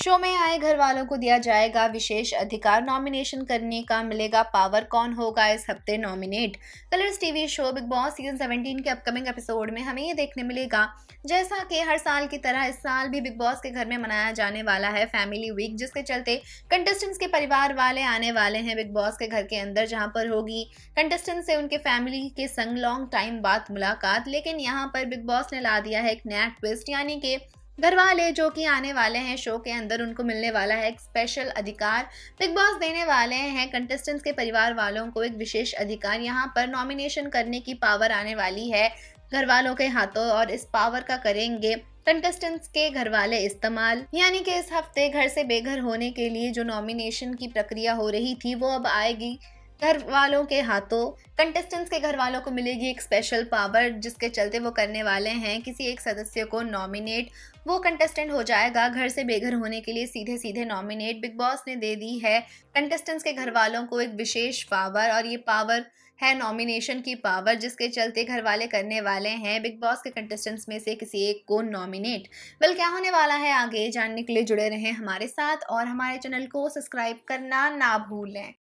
show में आए घर वालों को दिया जाएगा विशेष अधिकार नॉमिनेशन करने का मिलेगा पावर कौन होगा इस हफ्ते nominate Colors TV show Bigg Boss season 17 के अपकमिंग एपिसोड में हमें ये देखने मिलेगा जैसा कि हर साल की तरह इस साल भी बिग बॉस के घर में मनाया जाने वाला है फैमिली वीक जिसके चलते कंटेस्टेंट्स के परिवार वाले आने वाले हैं बिग बॉस के घर के अंदर जहाँ पर होगी कंटेस्टेंट से उनके फैमिली के संग लॉन्ग टाइम बाद मुलाकात लेकिन यहाँ पर बिग बॉस ने ला दिया है एक नया ट्विस्ट यानी कि घर वाले जो कि आने वाले हैं शो के अंदर उनको मिलने वाला है एक स्पेशल अधिकार बिग बॉस देने वाले हैं कंटेस्टेंट्स के परिवार वालों को एक विशेष अधिकार यहाँ पर नॉमिनेशन करने की पावर आने वाली है घर वालों के हाथों और इस पावर का करेंगे कंटेस्टेंट्स के घर वाले इस्तेमाल यानी कि इस हफ्ते घर से बेघर होने के लिए जो नॉमिनेशन की प्रक्रिया हो रही थी वो अब आएगी घर वालों के हाथों कंटेस्टेंट्स के घर वालों को मिलेगी एक स्पेशल पावर जिसके चलते वो करने वाले हैं किसी एक सदस्य को नॉमिनेट वो कंटेस्टेंट हो जाएगा घर से बेघर होने के लिए सीधे सीधे नॉमिनेट बिग बॉस ने दे दी है कंटेस्टेंट्स के घर वालों को एक विशेष पावर और ये पावर है नॉमिनेशन की पावर जिसके चलते घर वाले करने वाले हैं बिग बॉस के कंटेस्टेंट्स में से किसी एक को नॉमिनेट वेल क्या होने वाला है आगे जानने के लिए जुड़े रहें हमारे साथ और हमारे चैनल को सब्सक्राइब करना ना भूलें